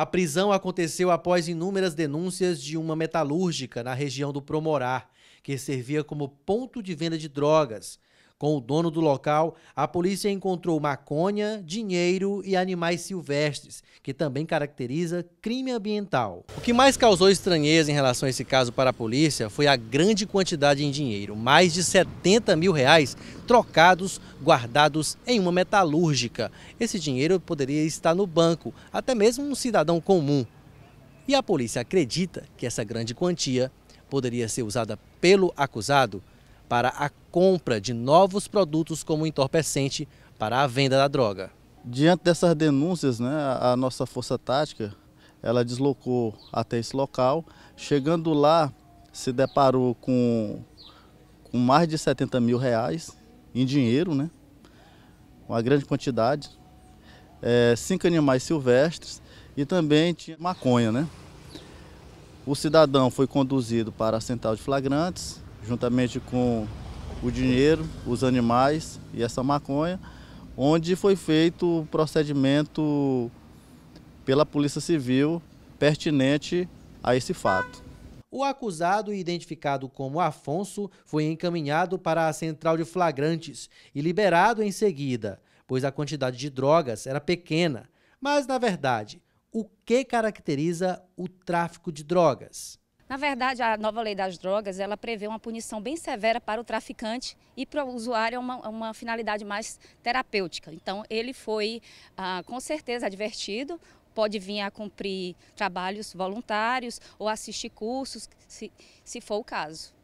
A prisão aconteceu após inúmeras denúncias de uma metalúrgica na região do Promorá, que servia como ponto de venda de drogas com o dono do local, a polícia encontrou maconha, dinheiro e animais silvestres, que também caracteriza crime ambiental. O que mais causou estranheza em relação a esse caso para a polícia foi a grande quantidade em dinheiro, mais de 70 mil reais trocados, guardados em uma metalúrgica. Esse dinheiro poderia estar no banco, até mesmo um cidadão comum. E a polícia acredita que essa grande quantia poderia ser usada pelo acusado para a compra de novos produtos como entorpecente para a venda da droga. Diante dessas denúncias, né, a nossa força tática ela deslocou até esse local. Chegando lá, se deparou com, com mais de 70 mil reais em dinheiro, né? uma grande quantidade, é, cinco animais silvestres e também tinha maconha. Né? O cidadão foi conduzido para a central de flagrantes, juntamente com o dinheiro, os animais e essa maconha, onde foi feito o procedimento pela Polícia Civil pertinente a esse fato. O acusado, identificado como Afonso, foi encaminhado para a central de flagrantes e liberado em seguida, pois a quantidade de drogas era pequena. Mas, na verdade, o que caracteriza o tráfico de drogas? Na verdade, a nova lei das drogas, ela prevê uma punição bem severa para o traficante e para o usuário é uma, é uma, finalidade mais terapêutica. Então, ele foi, ah, com certeza, advertido, pode vir a cumprir trabalhos voluntários ou assistir cursos, se, se for o caso.